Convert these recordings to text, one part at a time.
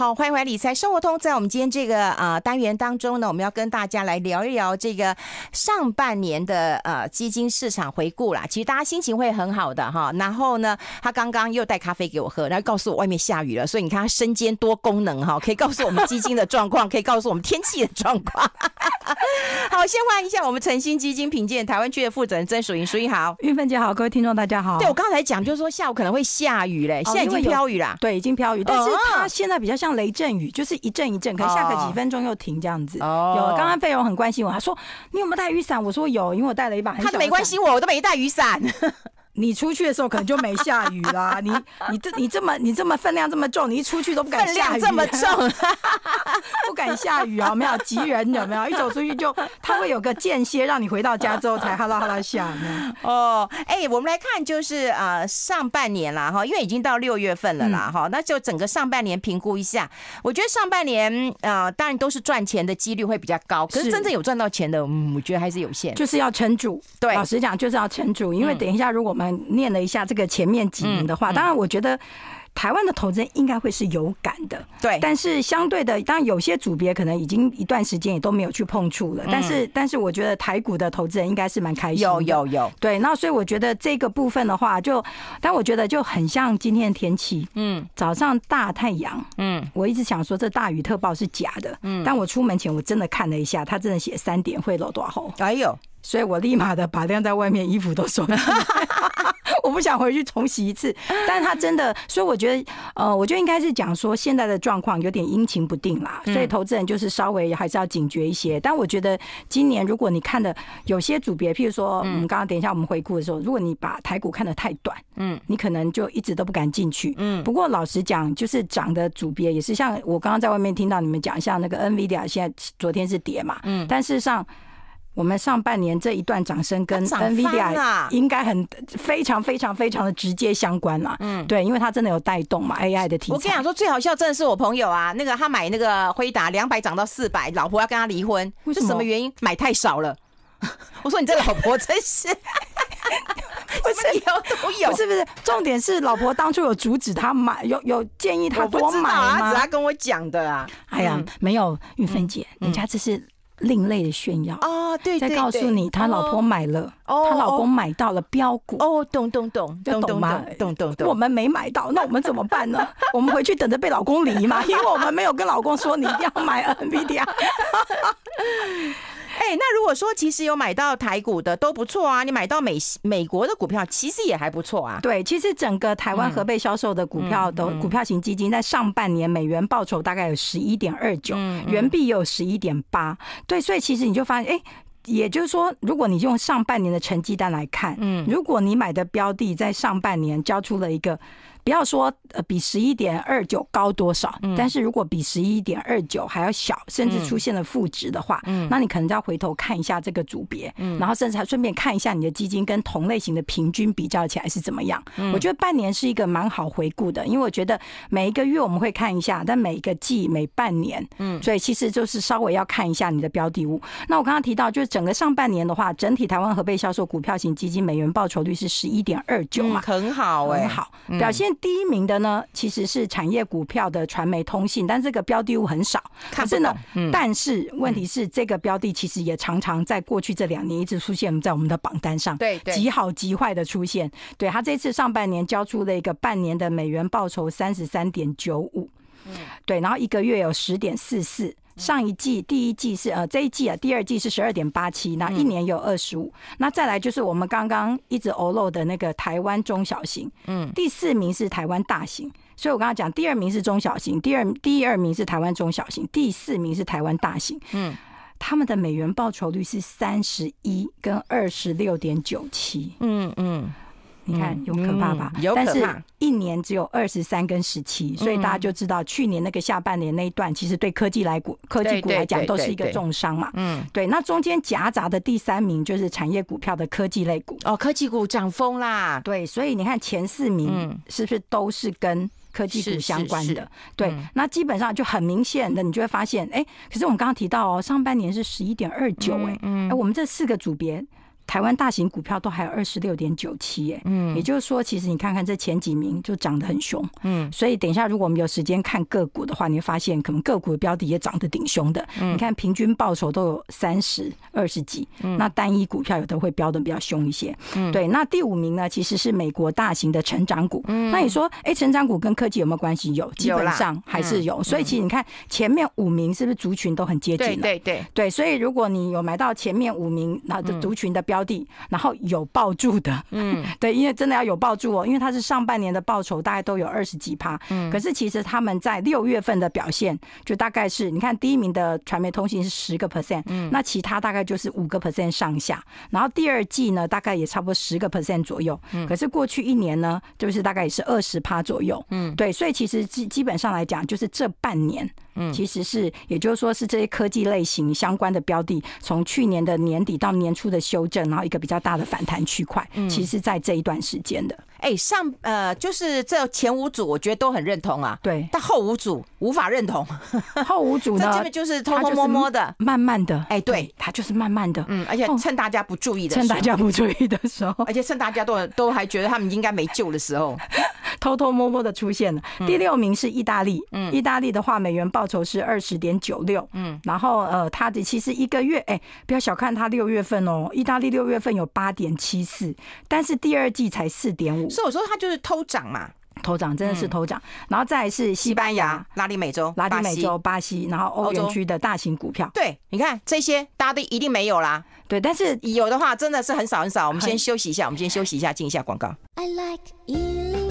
好，欢迎回来理财生活通。在我们今天这个啊单元当中呢，我们要跟大家来聊一聊这个上半年的呃基金市场回顾啦。其实大家心情会很好的哈。然后呢，他刚刚又带咖啡给我喝，然后告诉我外面下雨了，所以你看他身兼多功能哈，可以告诉我们基金的状况，可以告诉我们天气的状况。好，先欢迎一下我们诚心基金品鉴台湾区的负责人曾淑英，淑英好，玉芬姐好，各位听众大家好。对我刚才讲就是说下午可能会下雨嘞，现在已经飘雨啦，对，已经飘雨，但是他现在比较像。雷阵雨就是一阵一阵，可能下个几分钟又停这样子。哦、有刚刚费勇很关心我，他说你有没有带雨伞？我说有，因为我带了一把。他都没关心我，我都没带雨伞。你出去的时候可能就没下雨啦。你你这你这么你这么分量这么重，你一出去都不敢分量这么重。敢下雨啊？没有急人有没有？一走出去就，它会有个间歇，让你回到家之后才哈啦哈啦下呢。哦，哎，我们来看，就是呃上半年啦哈，因为已经到六月份了啦哈，那就整个上半年评估一下。我觉得上半年呃当然都是赚钱的几率会比较高，可是真正有赚到钱的，我觉得还是有限。就是要成主，对，老实讲就是要成主，因为等一下如果我们念了一下这个前面几年的话，当然我觉得。台湾的投资应该会是有感的，对。但是相对的，当然有些组别可能已经一段时间也都没有去碰触了。但是，但是我觉得台股的投资人应该是蛮开心，有有有。对，那所以我觉得这个部分的话，就但我觉得就很像今天的天气，嗯，早上大太阳，嗯，我一直想说这大雨特报是假的，嗯，但我出门前我真的看了一下，他真的写三点会落少雨，哎呦，所以我立马的把晾在外面衣服都收了。我不想回去重洗一次，但是他真的，所以我觉得，呃，我就应该是讲说，现在的状况有点阴晴不定啦，所以投资人就是稍微还是要警觉一些。但我觉得今年如果你看的有些组别，譬如说，我们刚刚等一下我们回顾的时候，如果你把台股看的太短，嗯，你可能就一直都不敢进去，嗯。不过老实讲，就是涨的组别也是像我刚刚在外面听到你们讲，像那个 NVIDIA 现在昨天是跌嘛，嗯，但事实上。我们上半年这一段掌声跟 n VIA 应该很非常非常非常的直接相关了。嗯，对，因为它真的有带动嘛，AI 的提升。我跟你讲说，最好笑真的是我朋友啊，那个他买那个辉达两百涨到四百，老婆要跟他离婚，是什么原因？买太少了。我说你这老婆真是，不是有都有，不是不是，重点是老婆当初有阻止他买，有有建议他多买。我啊，跟我讲的啊。哎呀，没有玉芬姐，人家这是。另类的炫耀啊，对对对，再告诉你，他老婆买了，他老公买到了标股，哦，懂懂懂，懂懂吗？懂懂懂，我们没买到，那我们怎么办呢？我们回去等着被老公离嘛，因为我们没有跟老公说你一定要买 n i d 啊。哎，那如果说其实有买到台股的都不错啊，你买到美美国的股票其实也还不错啊。对，其实整个台湾合贝销售的股票的股票型基金在上半年美元报酬大概有十一点二九，元币有十一点八。对，所以其实你就发现，哎，也就是说，如果你用上半年的成绩单来看，嗯，如果你买的标的在上半年交出了一个。不要说呃比十一点二九高多少，但是如果比十一点二九还要小，甚至出现了负值的话，那你可能就要回头看一下这个组别，然后甚至还顺便看一下你的基金跟同类型的平均比较起来是怎么样。我觉得半年是一个蛮好回顾的，因为我觉得每一个月我们会看一下，但每一个季每半年，嗯，所以其实就是稍微要看一下你的标的物。那我刚刚提到就是整个上半年的话，整体台湾合贝销售股票型基金美元报酬率是十一点二九嘛，很好，很好表现。第一名的呢，其实是产业股票的传媒通信，但这个标的物很少。可是呢，但是问题是，这个标的其实也常常在过去这两年一直出现在我们的榜单上，对，极好极坏的出现。对他这次上半年交出了一个半年的美元报酬三十三点九五。对，然后一个月有十点四四，上一季第一季是呃这一季啊第二季是十二点八七，那一年有二十五，那再来就是我们刚刚一直欧漏的那个台湾中小型，嗯，第四名是台湾大型，所以我刚刚讲第二名是中小型，第二第二名是台湾中小型，第四名是台湾大型，嗯，他们的美元报酬率是三十一跟二十六点九七，嗯嗯。你看有可怕吧？有可怕，但是一年只有二十三跟十七，所以大家就知道去年那个下半年那一段，其实对科技来股科技股来讲都是一个重伤嘛。嗯，对。那中间夹杂的第三名就是产业股票的科技类股哦，科技股涨疯啦。对，所以你看前四名是不是都是跟科技股相关的？对，那基本上就很明显的，你就会发现，哎，可是我们刚刚提到哦，上半年是十一点二九，哎，哎，我们这四个组别。台湾大型股票都还有二十六点九七耶，嗯，也就是说，其实你看看这前几名就涨得很凶，嗯，所以等一下如果我们有时间看个股的话，你会发现可能个股的标的也涨得挺凶的。你看平均报酬都有三十二十几，那单一股票有的会标的比较凶一些，嗯，对。那第五名呢，其实是美国大型的成长股，嗯，那你说，哎，成长股跟科技有没有关系？有，基本上还是有。所以其实你看前面五名是不是族群都很接近？对对对，所以如果你有买到前面五名，那族群的标。然后有抱住的，嗯，对，因为真的要有抱住哦，因为它是上半年的报酬大概都有二十几趴，嗯，可是其实他们在六月份的表现就大概是你看第一名的传媒通信是十个 percent，嗯，那其他大概就是五个 percent 上下，然后第二季呢大概也差不多十个 percent 左右，嗯，可是过去一年呢就是大概也是二十趴左右，嗯，对，所以其实基基本上来讲就是这半年。嗯，其实是，也就是说是这些科技类型相关的标的，从去年的年底到年初的修正，然后一个比较大的反弹区块，其实在这一段时间的。哎，上呃就是这前五组我觉得都很认同啊，对，但后五组无法认同。后五组呢，这边就是偷偷摸摸的，慢慢的。哎，对，他就是慢慢的。嗯，而且趁大家不注意的，趁大家不注意的时候，而且趁大家都都还觉得他们应该没救的时候。偷偷摸摸的出现了。第六名是意大利，嗯，意大利的话，美元报酬是二十点九六，嗯，然后呃，它的其实一个月，哎，不要小看它，六月份哦，意大利六月份有八点七四，但是第二季才四点五，以我说它就是偷涨嘛，偷涨真的是偷涨。然后再是西班牙、拉丁美洲、拉丁美洲、巴西，然后欧元区的大型股票，对，你看这些大家都一定没有啦，对，但是有的话真的是很少很少。我们先休息一下，我们先休息一下，进一下广告。I like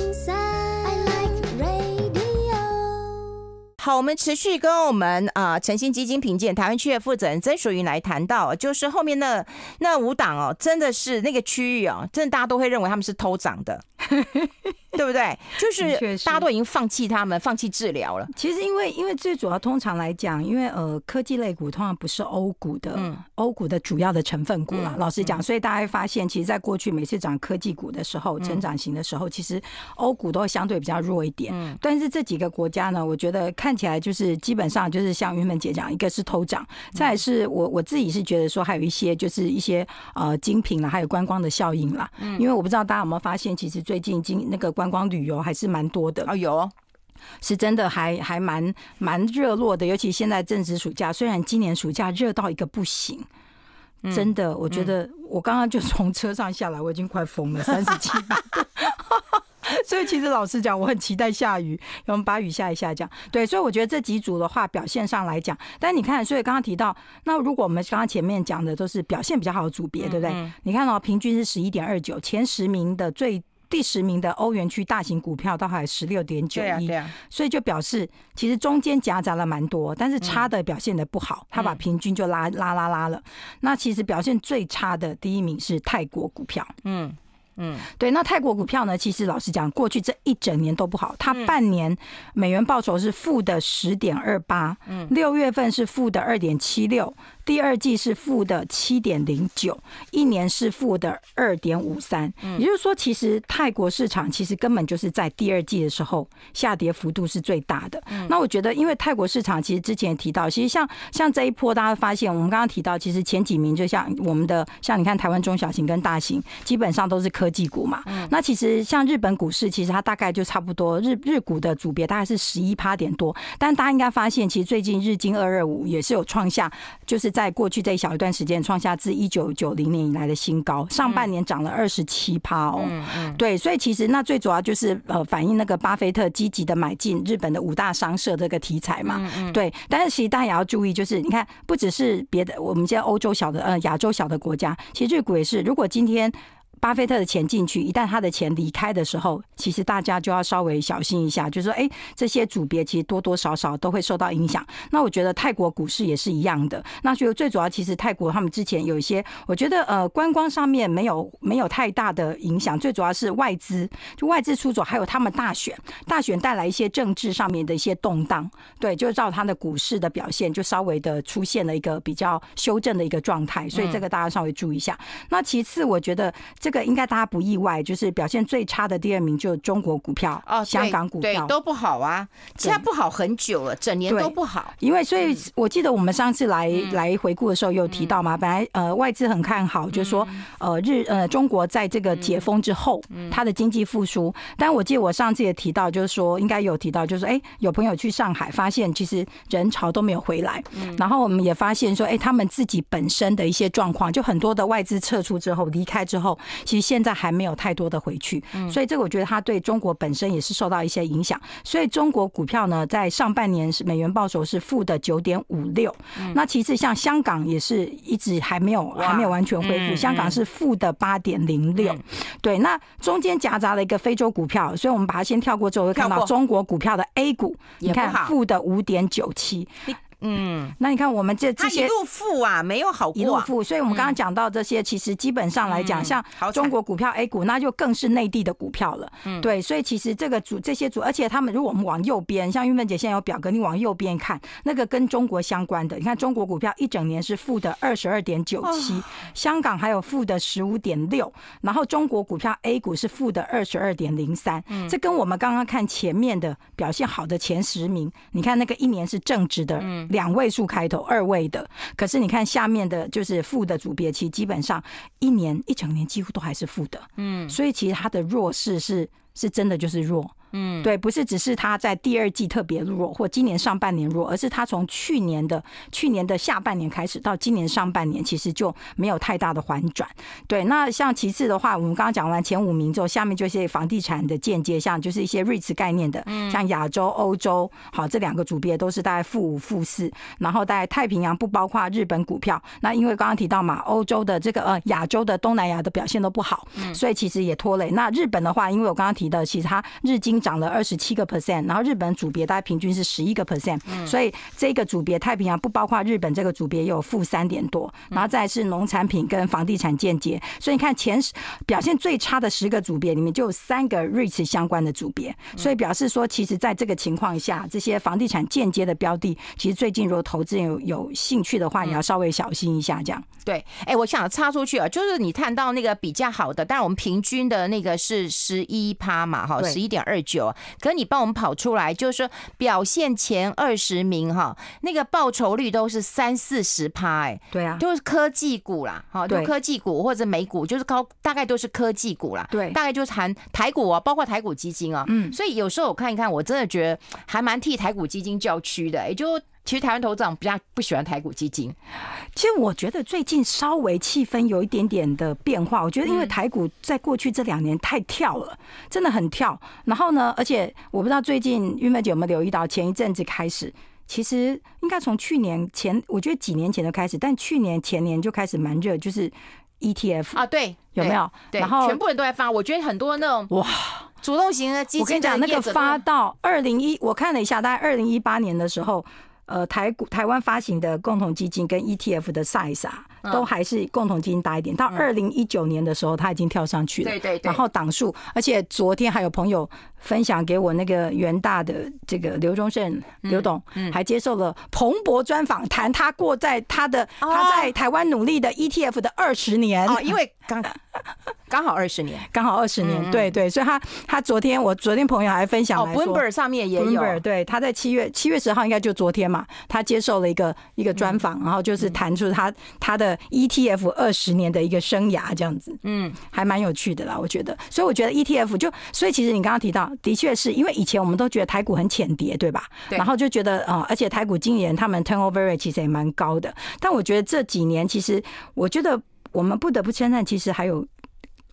好，我们持续跟我们啊诚心基金评鉴台湾区的负责人曾淑云来谈到，就是后面那那五档哦，真的是那个区域哦，真的大家都会认为他们是偷涨的。对不对？就是大家都已经放弃他们，放弃治疗了。其实，因为因为最主要，通常来讲，因为呃，科技类股通常不是欧股的欧股的主要的成分股了。老实讲，所以大家会发现，其实，在过去每次涨科技股的时候，成长型的时候，其实欧股都相对比较弱一点。嗯。但是这几个国家呢，我觉得看起来就是基本上就是像云门姐讲，一个是偷涨，再是我我自己是觉得说，还有一些就是一些呃精品了，还有观光的效应啦。嗯。因为我不知道大家有没有发现，其实最近经那个观光旅游还是蛮多的啊，有，是真的还还蛮蛮热络的，尤其现在正值暑假，虽然今年暑假热到一个不行，真的，我觉得我刚刚就从车上下来，我已经快疯了，三十几，所以其实老实讲，我很期待下雨，我们把雨下一下这样。对，所以我觉得这几组的话表现上来讲，但你看，所以刚刚提到，那如果我们刚刚前面讲的都是表现比较好的组别，对不对？你看哦，平均是十一点二九，前十名的最。第十名的欧元区大型股票大概十六点九一，所以就表示其实中间夹杂了蛮多，但是差的表现的不好，他把平均就拉拉拉拉了。那其实表现最差的第一名是泰国股票，嗯嗯，对，那泰国股票呢，其实老实讲，过去这一整年都不好，它半年美元报酬是负的十点二八，嗯，六月份是负的二点七六。第二季是负的七点零九，一年是负的二点五三，也就是说，其实泰国市场其实根本就是在第二季的时候下跌幅度是最大的。那我觉得，因为泰国市场其实之前提到，其实像像这一波，大家发现我们刚刚提到，其实前几名就像我们的像你看台湾中小型跟大型，基本上都是科技股嘛。那其实像日本股市，其实它大概就差不多日日股的组别大概是十一趴点多，但大家应该发现，其实最近日经二二五也是有创下就是在过去这一小一段时间，创下自一九九零年以来的新高，上半年涨了二十七趴哦。嗯嗯，对，所以其实那最主要就是呃，反映那个巴菲特积极的买进日本的五大商社这个题材嘛。嗯，对，但是其实大家也要注意，就是你看，不只是别的，我们现在欧洲小的呃，亚洲小的国家，其实日股也是。如果今天巴菲特的钱进去，一旦他的钱离开的时候，其实大家就要稍微小心一下，就说哎，这些组别其实多多少少都会受到影响。那我觉得泰国股市也是一样的。那就最主要其实泰国他们之前有一些，我觉得呃观光上面没有没有太大的影响，最主要是外资就外资出走，还有他们大选，大选带来一些政治上面的一些动荡。对，就照他的股市的表现，就稍微的出现了一个比较修正的一个状态。所以这个大家稍微注意一下。那其次，我觉得这个应该大家不意外，就是表现最差的第二名就。就中国股票、哦、香港股票都不好啊，现在不好很久了，整年都不好。因为所以，我记得我们上次来来回顾的时候，有提到嘛，本来呃外资很看好，就是说呃日呃中国在这个解封之后，它的经济复苏。但我记得我上次也提到，就是说应该有提到，就是说哎，有朋友去上海发现，其实人潮都没有回来。然后我们也发现说，哎，他们自己本身的一些状况，就很多的外资撤出之后离开之后，其实现在还没有太多的回去。所以这个我觉得它。对中国本身也是受到一些影响，所以中国股票呢，在上半年是美元报酬是负的九点五六。那其次，像香港也是一直还没有还没有完全恢复，香港是负的八点零六。对，那中间夹杂了一个非洲股票，所以我们把它先跳过之后，会看到中国股票的 A 股，你看负的五点九七。嗯，那你看我们这这些一路负啊，没有好过一路负。所以，我们刚刚讲到这些，其实基本上来讲，像中国股票 A 股，那就更是内地的股票了。嗯，对，所以其实这个组这些组，而且他们如果我们往右边，像玉芬姐现在有表格，你往右边看，那个跟中国相关的，你看中国股票一整年是负的二十二点九七，香港还有负的十五点六，然后中国股票 A 股是负的二十二点零三。嗯，这跟我们刚刚看前面的表现好的前十名，你看那个一年是正值的。嗯。两位数开头，二位的，可是你看下面的就是负的组别，其实基本上一年一整年几乎都还是负的，嗯，所以其实它的弱势是是真的就是弱。嗯，对，不是只是它在第二季特别弱，或今年上半年弱，而是它从去年的去年的下半年开始到今年上半年，其实就没有太大的缓转。对，那像其次的话，我们刚刚讲完前五名之后，下面就是房地产的间接，像就是一些瑞驰概念的，像亚洲、欧洲，好，这两个组别都是在负五、负四，然后在太平洋不包括日本股票。那因为刚刚提到嘛，欧洲的这个呃亚洲的东南亚的表现都不好，所以其实也拖累。那日本的话，因为我刚刚提到，其实它日经涨了二十七个 percent，然后日本组别大概平均是十一个 percent，所以这个组别太平洋不包括日本这个组别有负三点多，然后再是农产品跟房地产间接，所以你看前十表现最差的十个组别里面就有三个瑞士相关的组别，所以表示说其实在这个情况下，这些房地产间接的标的，其实最近如果投资有有兴趣的话，你要稍微小心一下这样。对，哎，我想插出去啊，就是你看到那个比较好的，但我们平均的那个是十一趴嘛，哈，十一点二。久，可你帮我们跑出来，就是说表现前二十名哈，那个报酬率都是三四十趴，哎，对啊，就是科技股啦，哈，就科技股或者美股，就是高，大概都是科技股啦，对，大概就是含台股啊，包括台股基金啊，嗯，所以有时候我看一看，我真的觉得还蛮替台股基金叫屈的，也就。其实台湾投资人比较不喜欢台股基金。其实我觉得最近稍微气氛有一点点的变化。我觉得因为台股在过去这两年太跳了，真的很跳。然后呢，而且我不知道最近玉姐有没有留意到，前一阵子开始，其实应该从去年前，我觉得几年前就开始，但去年前年就开始蛮热，就是 ETF 啊，对，有没有？然后全部人都在发。我觉得很多那种哇，主动型的基金，我跟你讲，那个发到二零一，我看了一下，大概二零一八年的时候。呃，台股、台湾发行的共同基金跟 ETF 的 size 啊。都还是共同基金大一点。到二零一九年的时候，他已经跳上去了。对对。然后档数，而且昨天还有朋友分享给我那个元大的这个刘忠胜刘董，嗯，还接受了彭博专访，谈他过在他的他在台湾努力的 ETF 的二十年因为刚 刚好二十年，刚好二十年，对对，所以他他昨天我昨天朋友还分享来 b e r 上面也有，对，他在七月七月十号应该就昨天嘛，他接受了一个一个专访，然后就是谈出他他的。ETF 二十年的一个生涯，这样子，嗯，还蛮有趣的啦，我觉得。所以我觉得 ETF 就，所以其实你刚刚提到，的确是因为以前我们都觉得台股很浅碟，对吧？然后就觉得啊，而且台股今年他们 turnover 其实也蛮高的。但我觉得这几年，其实我觉得我们不得不称赞，其实还有，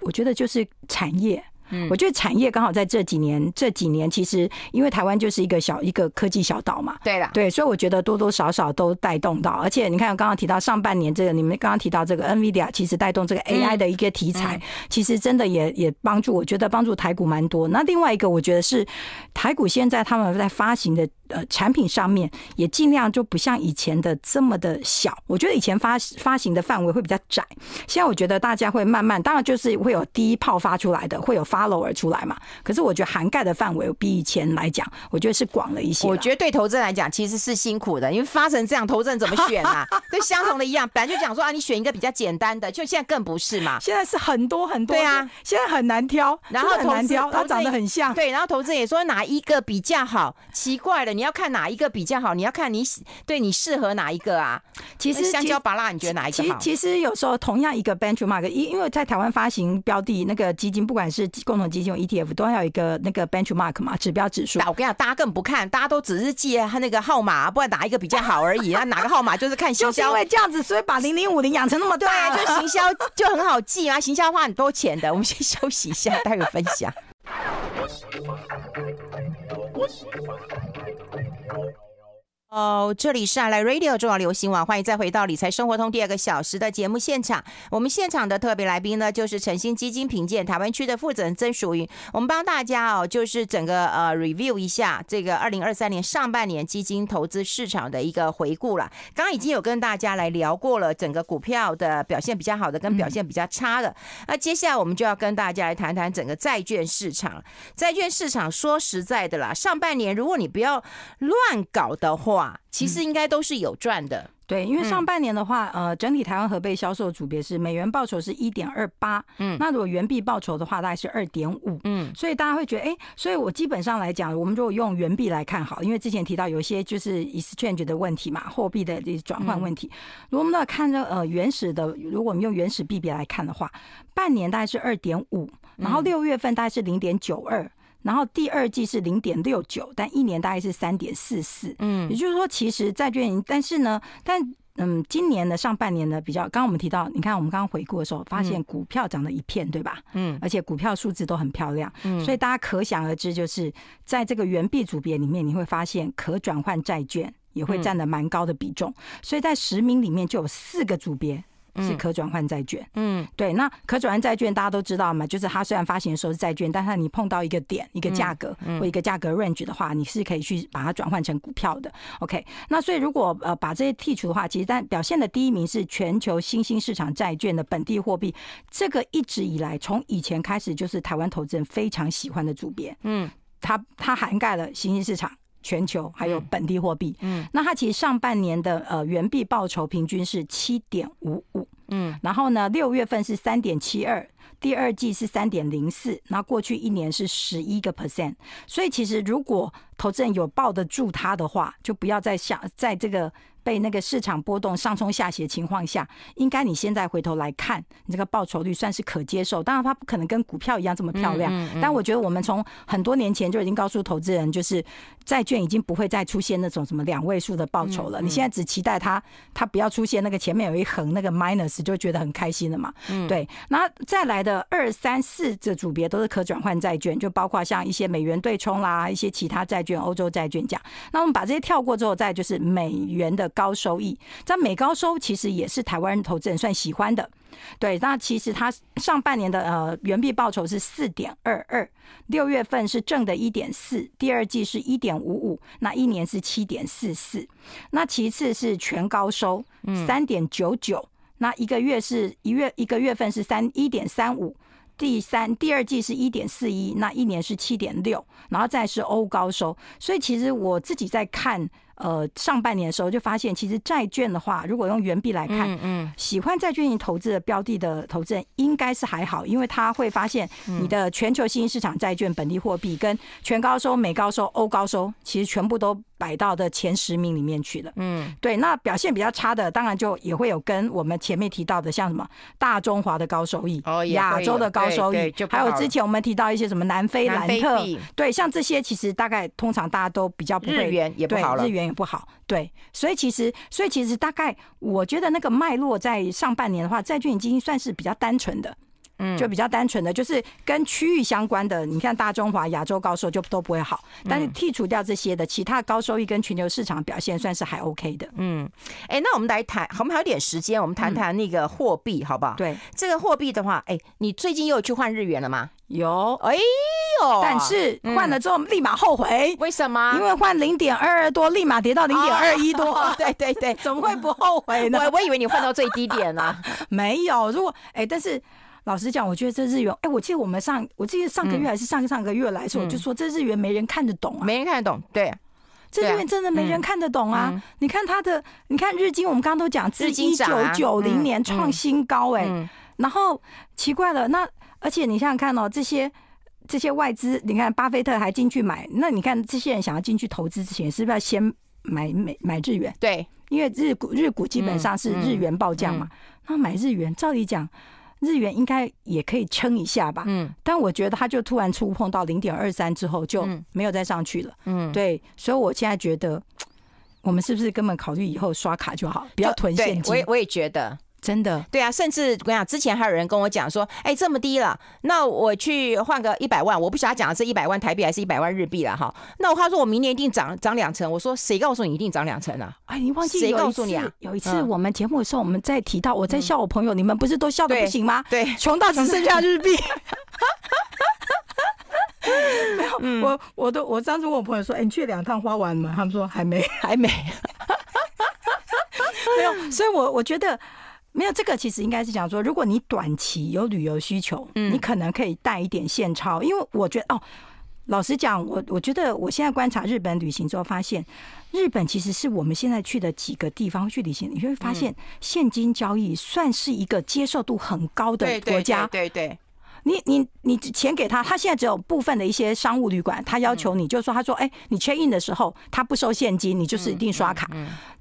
我觉得就是产业。嗯，我觉得产业刚好在这几年，这几年其实因为台湾就是一个小一个科技小岛嘛，对的，对，所以我觉得多多少少都带动到，而且你看刚刚提到上半年这个，你们刚刚提到这个 Nvidia，其实带动这个 AI 的一个题材，其实真的也也帮助，我觉得帮助台股蛮多。那另外一个我觉得是台股现在他们在发行的。呃，产品上面也尽量就不像以前的这么的小。我觉得以前发发行的范围会比较窄，现在我觉得大家会慢慢，当然就是会有第一炮发出来的，会有 follow 出来嘛。可是我觉得涵盖的范围比以前来讲，我觉得是广了一些。我觉得对投资人来讲其实是辛苦的，因为发成这样，投资人怎么选啊？跟 相同的一样，本来就讲说啊，你选一个比较简单的，就现在更不是嘛。现在是很多很多，对啊，现在很难挑，然后很难挑，它长得很像。对，然后投资人也说哪一个比较好？奇怪的。你要看哪一个比较好？你要看你对你适合哪一个啊？其实香蕉巴拉，你觉得哪一个好？其实有时候同样一个 benchmark，因因为在台湾发行标的那个基金，不管是共同基金、ETF，都要有一个那个 benchmark 嘛，指标指数。我跟你讲，大家更不看，大家都只是记他那个号码，不管哪一个比较好而已。那哪个号码就是看行销，这样子，所以把零零五零养成那么啊，就是行销就很好记啊。行销花很多钱的，我们先休息一下，待会分享。she fucking like a radio. 哦，这里是阿来 Radio 中央流行网，欢迎再回到理财生活通第二个小时的节目现场。我们现场的特别来宾呢，就是诚心基金评鉴台湾区的负责人曾淑云。我们帮大家哦，就是整个呃 review 一下这个二零二三年上半年基金投资市场的一个回顾了。刚刚已经有跟大家来聊过了，整个股票的表现比较好的跟表现比较差的。那接下来我们就要跟大家来谈谈整个债券市场。债券市场说实在的啦，上半年如果你不要乱搞的话。哇，其实应该都是有赚的，对，因为上半年的话，呃，整体台湾合贝销售组别是美元报酬是一点二八，嗯，那如果元币报酬的话大概是二点五，嗯，所以大家会觉得，哎，所以我基本上来讲，我们如果用元币来看，好，因为之前提到有一些就是 exchange 的问题嘛，货币的转换问题，如果我们看的呃原始的，如果我们用原始币别来看的话，半年大概是二点五，然后六月份大概是零点九二。然后第二季是零点六九，但一年大概是三点四四，嗯，也就是说，其实债券，但是呢，但嗯，今年的上半年呢，比较，刚刚我们提到，你看我们刚刚回顾的时候，发现股票涨了一片，对吧？嗯，而且股票数字都很漂亮，所以大家可想而知，就是在这个原币组别里面，你会发现可转换债券也会占的蛮高的比重，所以在十名里面就有四个组别。是可转换债券，嗯，对，那可转换债券大家都知道嘛，就是它虽然发行的时候是债券，但是你碰到一个点、一个价格或一个价格 range 的话，你是可以去把它转换成股票的。OK，那所以如果呃把这些剔除的话，其实但表现的第一名是全球新兴市场债券的本地货币，这个一直以来从以前开始就是台湾投资人非常喜欢的主边，嗯，它它涵盖了新兴市场。全球还有本地货币，嗯，那它其实上半年的呃，元币报酬平均是七点五五。嗯，然后呢？六月份是三点七二，第二季是三点零四，那过去一年是十一个 percent。所以其实如果投资人有抱得住它的话，就不要再想在这个被那个市场波动上冲下斜情况下，应该你现在回头来看，你这个报酬率算是可接受。当然它不可能跟股票一样这么漂亮，但我觉得我们从很多年前就已经告诉投资人，就是债券已经不会再出现那种什么两位数的报酬了。你现在只期待它，它不要出现那个前面有一横那个 minus。就觉得很开心了嘛，对。那再来的二三四这组别都是可转换债券，就包括像一些美元对冲啦，一些其他债券、欧洲债券样。那我们把这些跳过之后，再就是美元的高收益。在美高收其实也是台湾投资人算喜欢的，对。那其实它上半年的呃元币报酬是四点二二，六月份是正的一点四，第二季是一点五五，那一年是七点四四。那其次是全高收三点九九。那一个月是一月一个月份是三一点三五，第三第二季是一点四一，那一年是七点六，然后再是欧高收，所以其实我自己在看。呃，上半年的时候就发现，其实债券的话，如果用原币来看，嗯喜欢债券型投资的标的的投资人应该是还好，因为他会发现你的全球新兴市场债券本地货币跟全高收、美高收、欧高收，其实全部都摆到的前十名里面去了。嗯，对，那表现比较差的，当然就也会有跟我们前面提到的，像什么大中华的高收益、哦，亚洲的高收益，还有之前我们提到一些什么南非兰特，对，像这些其实大概通常大家都比较日元也不好了。也不好，对，所以其实，所以其实大概，我觉得那个脉络在上半年的话，债券已经算是比较单纯的，嗯，就比较单纯的，就是跟区域相关的，你看大中华、亚洲高收就都不会好，但是剔除掉这些的，其他高收益跟全球市场表现算是还 OK 的，嗯，哎，那我们来谈，我们还有点时间，我们谈谈那个货币好不好？对，这个货币的话，哎，你最近又去换日元了吗？有，哎。但是换了之后立马后悔，为什么？因为换零点二二多，立马跌到零点二一多。对对对，怎么会不后悔呢？我我以为你换到最低点呢。没有，如果哎，但是老实讲，我觉得这日元，哎，我记得我们上，我记得上个月还是上上个月来说，我就说这日元没人看得懂啊，没人看得懂。对，这日元真的没人看得懂啊！你看它的，你看日经，我们刚刚都讲，日经九九零年创新高，哎，然后奇怪了，那而且你想想看哦，这些。这些外资，你看巴菲特还进去买，那你看这些人想要进去投资之前，是不是要先买美买日元？对，因为日股日股基本上是日元爆降嘛。那买日元，照理讲，日元应该也可以撑一下吧。嗯。但我觉得它就突然触碰到零点二三之后就没有再上去了。嗯。对，所以我现在觉得，我们是不是根本考虑以后刷卡就好，不要囤现金？我也我也觉得。真的，对啊，甚至跟你讲，之前还有人跟我讲说，哎，这么低了，那我去换个一百万，我不晓得讲的是一百万台币还是一百万日币了哈。那我他说我明年一定涨涨两成，我说谁告诉你一定涨两成呢？哎，你忘记？谁告诉你啊？有一次我们节目的时候，我们在提到，我在笑我朋友，你们不是都笑的不行吗？对，穷到只剩下日币。没有，我我都我当次问我朋友说，哎，你去两趟花完吗？他们说还没，还没。没有，所以我我觉得。没有这个，其实应该是讲说，如果你短期有旅游需求，嗯，你可能可以带一点现钞，因为我觉得哦，老实讲，我我觉得我现在观察日本旅行之后，发现日本其实是我们现在去的几个地方去旅行，你会发现现金交易算是一个接受度很高的国家，对对，你你你钱给他，他现在只有部分的一些商务旅馆，他要求你就说，他说，哎，你确认的时候，他不收现金，你就是一定刷卡，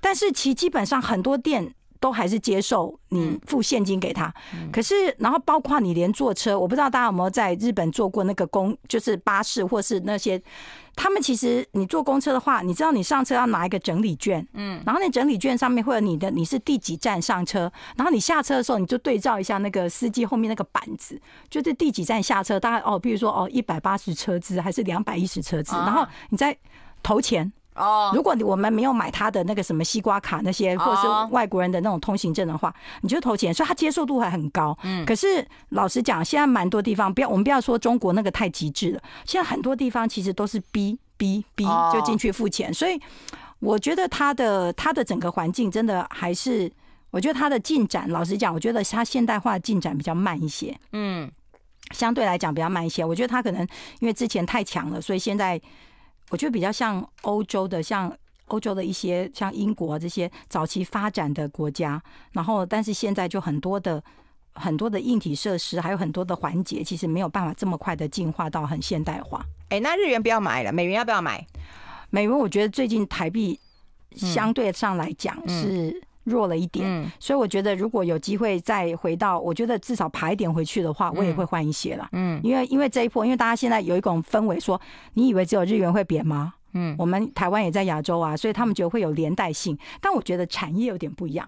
但是其基本上很多店。都还是接受你付现金给他，可是然后包括你连坐车，我不知道大家有没有在日本坐过那个公，就是巴士或是那些，他们其实你坐公车的话，你知道你上车要拿一个整理券，嗯，然后那整理券上面会有你的你是第几站上车，然后你下车的时候你就对照一下那个司机后面那个板子，就是第几站下车，大概哦，比如说哦一百八十车子还是两百一十车子，然后你在投钱。哦，如果你我们没有买他的那个什么西瓜卡那些，或是外国人的那种通行证的话，你就投钱，所以他接受度还很高。嗯，可是老实讲，现在蛮多地方不要我们不要说中国那个太极致了，现在很多地方其实都是逼逼逼就进去付钱，所以我觉得他的他的整个环境真的还是，我觉得他的进展，老实讲，我觉得他现代化进展比较慢一些。嗯，相对来讲比较慢一些。我觉得他可能因为之前太强了，所以现在。我觉得比较像欧洲的，像欧洲的一些，像英国这些早期发展的国家，然后但是现在就很多的很多的硬体设施，还有很多的环节，其实没有办法这么快的进化到很现代化。哎，那日元不要买了，美元要不要买？美元我觉得最近台币相对上来讲是。弱了一点，所以我觉得如果有机会再回到，我觉得至少爬一点回去的话，我也会换一些了。嗯，因为因为这一波，因为大家现在有一种氛围，说你以为只有日元会贬吗？嗯，我们台湾也在亚洲啊，所以他们觉得会有连带性，但我觉得产业有点不一样。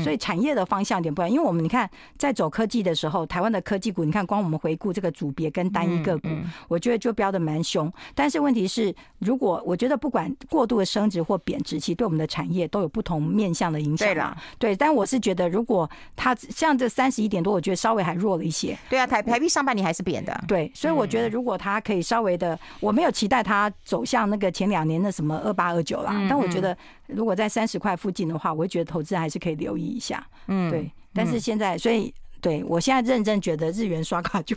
所以产业的方向点不然，因为我们你看在走科技的时候，台湾的科技股，你看光我们回顾这个组别跟单一个股，我觉得就标的蛮凶。但是问题是，如果我觉得不管过度的升值或贬值，其实对我们的产业都有不同面向的影响。对啦，对。但我是觉得，如果它像这三十一点多，我觉得稍微还弱了一些。对啊，台台币上半年还是贬的。对，所以我觉得如果它可以稍微的，我没有期待它走向那个前两年的什么二八二九啦。但我觉得。如果在三十块附近的话，我会觉得投资还是可以留意一下。嗯，对，但是现在，所以对我现在认真觉得日元刷卡就，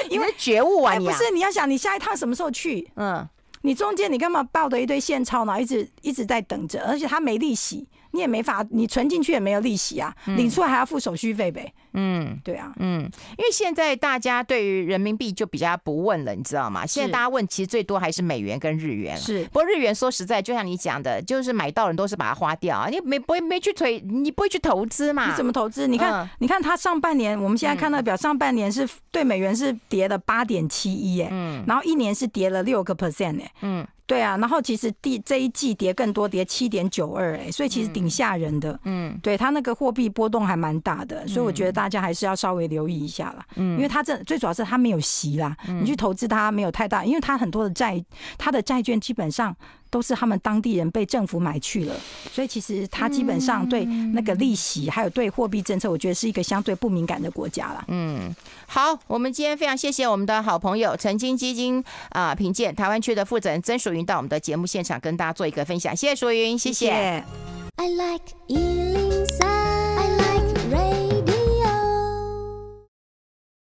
因为觉悟啊，不是你要想你下一趟什么时候去？嗯，你中间你干嘛抱着一堆现钞呢？一直一直在等着，而且它没利息。你也没法，你存进去也没有利息啊，领出来还要付手续费呗。嗯，对啊，嗯，因为现在大家对于人民币就比较不问了，你知道吗？现在大家问其实最多还是美元跟日元。是，不过日元说实在，就像你讲的，就是买到人都是把它花掉啊，你没不会没去推，你不会去投资嘛？你怎么投资？你看，你看它上半年，我们现在看到表，上半年是对美元是跌了八点七一哎，然后一年是跌了六个 percent 哎。嗯。对啊，然后其实第这一季跌更多，跌七点九二，哎，所以其实挺吓人的。嗯，对它那个货币波动还蛮大的，所以我觉得大家还是要稍微留意一下了。嗯，因为它这最主要是它没有息啦，你去投资它没有太大，因为它很多的债，它的债券基本上。都是他们当地人被政府买去了，所以其实他基本上对那个利息，还有对货币政策，我觉得是一个相对不敏感的国家了。嗯，好，我们今天非常谢谢我们的好朋友曾经基金啊，凭借台湾区的负责人曾淑云到我们的节目现场跟大家做一个分享，谢谢淑云，谢谢。